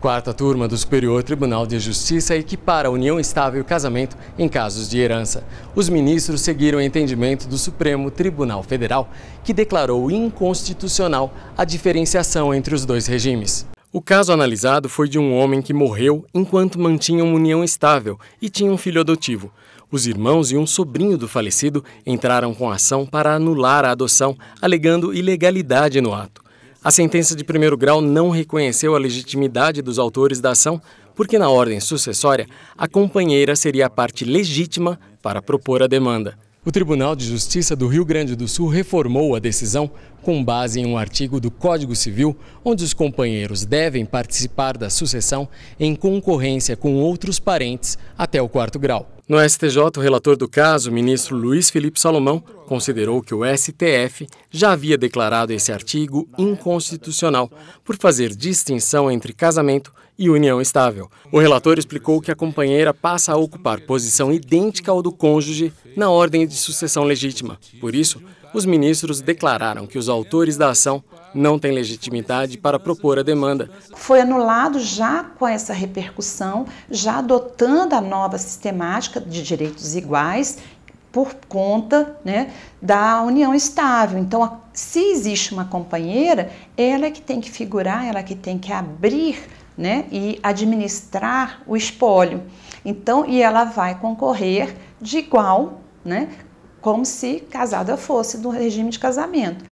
Quarta turma do Superior Tribunal de Justiça equipara a união estável e casamento em casos de herança. Os ministros seguiram o entendimento do Supremo Tribunal Federal, que declarou inconstitucional a diferenciação entre os dois regimes. O caso analisado foi de um homem que morreu enquanto mantinha uma união estável e tinha um filho adotivo. Os irmãos e um sobrinho do falecido entraram com ação para anular a adoção, alegando ilegalidade no ato. A sentença de primeiro grau não reconheceu a legitimidade dos autores da ação, porque na ordem sucessória, a companheira seria a parte legítima para propor a demanda. O Tribunal de Justiça do Rio Grande do Sul reformou a decisão com base em um artigo do Código Civil, onde os companheiros devem participar da sucessão em concorrência com outros parentes até o quarto grau. No STJ, o relator do caso, o ministro Luiz Felipe Salomão, considerou que o STF já havia declarado esse artigo inconstitucional por fazer distinção entre casamento e união estável. O relator explicou que a companheira passa a ocupar posição idêntica ao do cônjuge na ordem de sucessão legítima. Por isso, os ministros declararam que os autores da ação não têm legitimidade para propor a demanda. Foi anulado já com essa repercussão, já adotando a nova sistemática de direitos iguais por conta né, da união estável. Então, se existe uma companheira, ela é que tem que figurar, ela é que tem que abrir né, e administrar o espólio. Então, e ela vai concorrer de igual, né, como se casada fosse do regime de casamento.